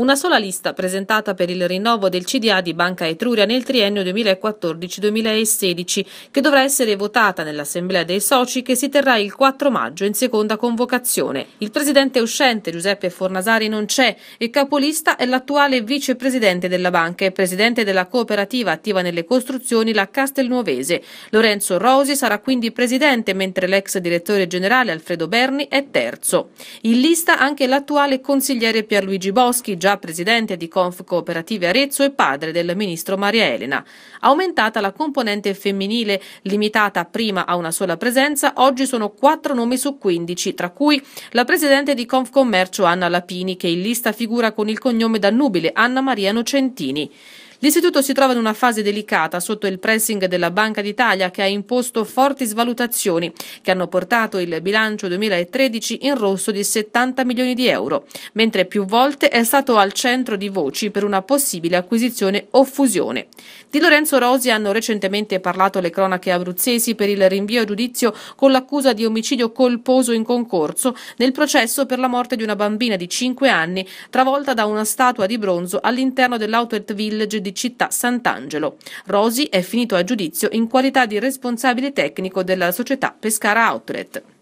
Una sola lista presentata per il rinnovo del CDA di Banca Etruria nel triennio 2014-2016 che dovrà essere votata nell'Assemblea dei Soci che si terrà il 4 maggio in seconda convocazione. Il presidente uscente Giuseppe Fornasari non c'è e capolista è l'attuale vicepresidente della banca e presidente della cooperativa attiva nelle costruzioni la Castelnuovese. Lorenzo Rosi sarà quindi presidente mentre l'ex direttore generale Alfredo Berni è terzo. In lista anche l'attuale consigliere Pierluigi Boschi, già già presidente di Conf Cooperative Arezzo e padre del ministro Maria Elena. Aumentata la componente femminile, limitata prima a una sola presenza, oggi sono quattro nomi su 15, tra cui la presidente di Conf Commercio Anna Lapini, che in lista figura con il cognome da nubile Anna Maria Nocentini. L'istituto si trova in una fase delicata sotto il pressing della Banca d'Italia che ha imposto forti svalutazioni che hanno portato il bilancio 2013 in rosso di 70 milioni di euro, mentre più volte è stato al centro di voci per una possibile acquisizione o fusione. Di Lorenzo Rosi hanno recentemente parlato le cronache abruzzesi per il rinvio a giudizio con l'accusa di omicidio colposo in concorso nel processo per la morte di una bambina di 5 anni travolta da una statua di bronzo all'interno dell'Outlet Village di di Città Sant'Angelo. Rosi è finito a giudizio in qualità di responsabile tecnico della società Pescara Outlet.